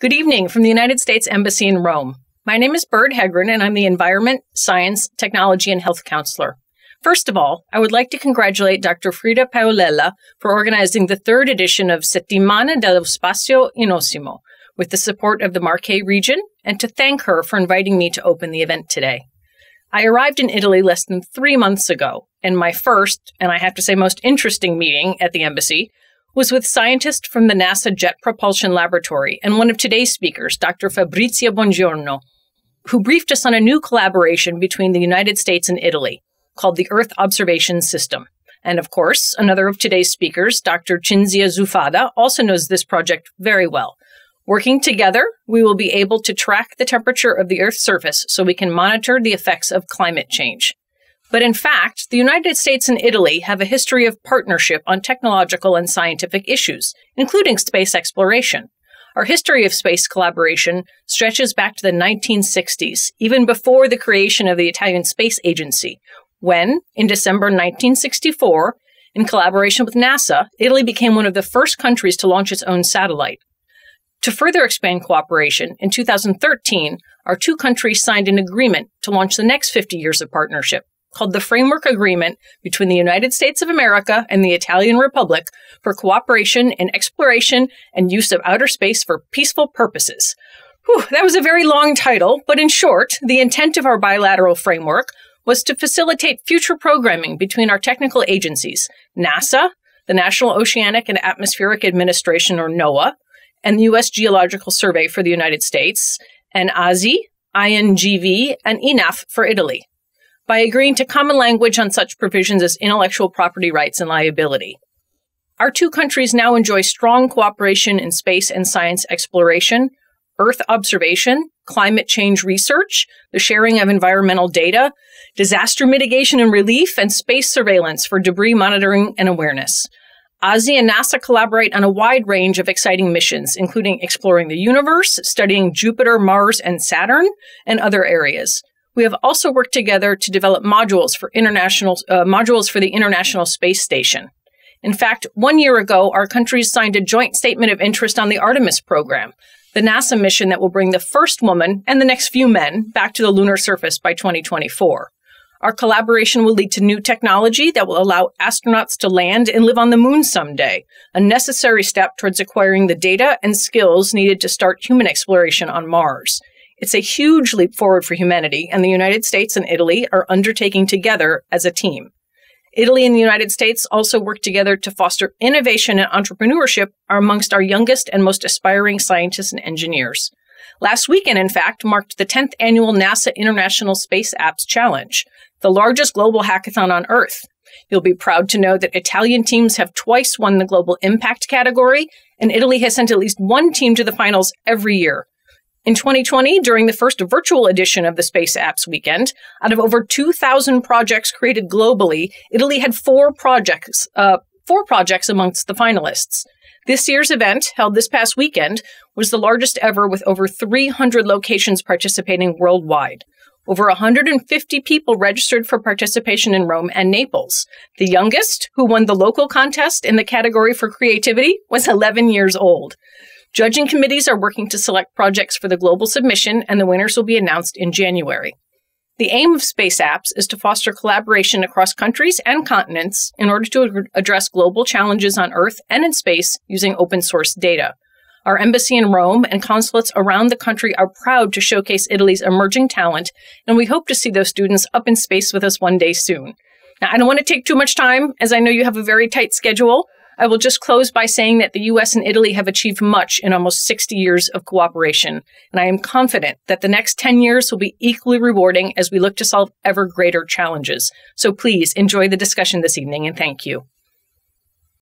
Good evening from the United States Embassy in Rome. My name is Bird Hegren, and I'm the Environment, Science, Technology, and Health Counselor. First of all, I would like to congratulate Dr. Frida Paolella for organizing the third edition of Settimana dello Spazio Inosimo with the support of the Marche region, and to thank her for inviting me to open the event today. I arrived in Italy less than three months ago, and my first, and I have to say most interesting meeting at the embassy was with scientists from the NASA Jet Propulsion Laboratory and one of today's speakers, Dr. Fabrizio Bongiorno, who briefed us on a new collaboration between the United States and Italy called the Earth Observation System. And of course, another of today's speakers, Dr. Cinzia Zufada, also knows this project very well. Working together, we will be able to track the temperature of the Earth's surface so we can monitor the effects of climate change. But in fact, the United States and Italy have a history of partnership on technological and scientific issues, including space exploration. Our history of space collaboration stretches back to the 1960s, even before the creation of the Italian Space Agency, when, in December 1964, in collaboration with NASA, Italy became one of the first countries to launch its own satellite. To further expand cooperation, in 2013, our two countries signed an agreement to launch the next 50 years of partnership called the Framework Agreement between the United States of America and the Italian Republic for cooperation in exploration and use of outer space for peaceful purposes. Whew, that was a very long title, but in short, the intent of our bilateral framework was to facilitate future programming between our technical agencies, NASA, the National Oceanic and Atmospheric Administration, or NOAA, and the U.S. Geological Survey for the United States, and ASI, INGV, and ENAF for Italy by agreeing to common language on such provisions as intellectual property rights and liability. Our two countries now enjoy strong cooperation in space and science exploration, Earth observation, climate change research, the sharing of environmental data, disaster mitigation and relief, and space surveillance for debris monitoring and awareness. ASI and NASA collaborate on a wide range of exciting missions, including exploring the universe, studying Jupiter, Mars, and Saturn, and other areas. We have also worked together to develop modules for international uh, modules for the International Space Station. In fact, one year ago, our countries signed a joint statement of interest on the Artemis program, the NASA mission that will bring the first woman and the next few men back to the lunar surface by 2024. Our collaboration will lead to new technology that will allow astronauts to land and live on the moon someday, a necessary step towards acquiring the data and skills needed to start human exploration on Mars. It's a huge leap forward for humanity, and the United States and Italy are undertaking together as a team. Italy and the United States also work together to foster innovation and entrepreneurship amongst our youngest and most aspiring scientists and engineers. Last weekend, in fact, marked the 10th annual NASA International Space Apps Challenge, the largest global hackathon on Earth. You'll be proud to know that Italian teams have twice won the global impact category, and Italy has sent at least one team to the finals every year, in 2020, during the first virtual edition of the Space Apps Weekend, out of over 2,000 projects created globally, Italy had four projects, uh, four projects amongst the finalists. This year's event, held this past weekend, was the largest ever with over 300 locations participating worldwide. Over 150 people registered for participation in Rome and Naples. The youngest, who won the local contest in the category for creativity, was 11 years old. Judging committees are working to select projects for the global submission, and the winners will be announced in January. The aim of Space Apps is to foster collaboration across countries and continents in order to address global challenges on Earth and in space using open source data. Our embassy in Rome and consulates around the country are proud to showcase Italy's emerging talent, and we hope to see those students up in space with us one day soon. Now, I don't want to take too much time, as I know you have a very tight schedule, I will just close by saying that the U.S. and Italy have achieved much in almost 60 years of cooperation, and I am confident that the next 10 years will be equally rewarding as we look to solve ever greater challenges. So please enjoy the discussion this evening, and thank you.